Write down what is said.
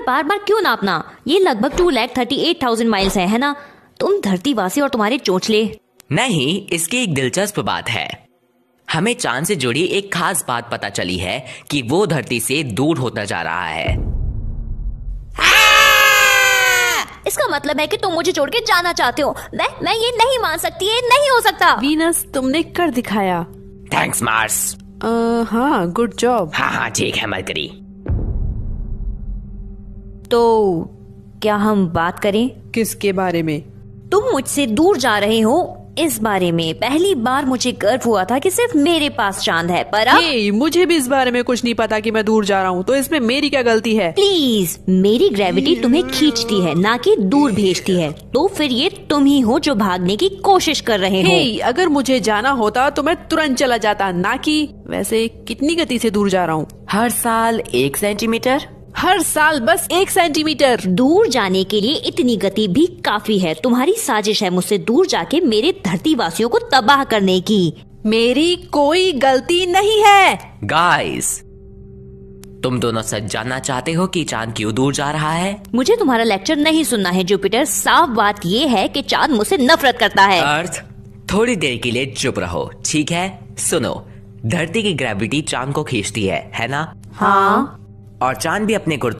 पर बार बार क्यों नापना ये लगभग two lakh thirty eight thousand miles है, है ना तुम धरती वासी और तुम्हारे चोचले नहीं इसकी एक दिलचस्प बात है हमें चांद से जुड़ी एक खास बात पता चली है कि वो धरती से दूर होता जा रहा है इसका मतलब है कि तुम मुझे छोड़ के जाना चाहते हो मैं मैं ये नहीं मान सकती ये नहीं हो सकता वीनस तुमने कर दिखाया थैंक्स मार्स हाँ गुड जॉब हाँ हाँ ठीक है मरकरी तो क्या हम बात करें किसके बारे में तुम मुझसे दूर जा रहे हो इस बारे में पहली बार मुझे गर्व हुआ था कि सिर्फ मेरे पास चांद है पर अब hey, मुझे भी इस बारे में कुछ नहीं पता कि मैं दूर जा रहा हूँ तो इसमें मेरी क्या गलती है प्लीज मेरी ग्रेविटी तुम्हें खींचती है ना कि दूर भेजती है तो फिर ये तुम ही हो जो भागने की कोशिश कर रहे हो अगर मुझे जाना होता तो मैं तुरंत चला जाता ना कि वैसे कितनी गति से दूर जा रहा हूँ हर साल एक सेंटीमीटर हर साल बस एक सेंटीमीटर दूर जाने के लिए इतनी गति भी काफी है तुम्हारी साजिश है मुझसे दूर जाके मेरे धरती वासियों को तबाह करने की मेरी कोई गलती नहीं है गाइस तुम दोनों सच जानना चाहते हो कि चांद क्यों दूर जा रहा है मुझे तुम्हारा लेक्चर नहीं सुनना है जुपिटर साफ बात ये है कि चांद मुझसे नफरत करता है अर्थ थोड़ी देर के लिए चुप रहो ठीक है सुनो धरती की ग्रेविटी चांद को खींचती है है ना हाँ और चांद भी अपने कुर्ते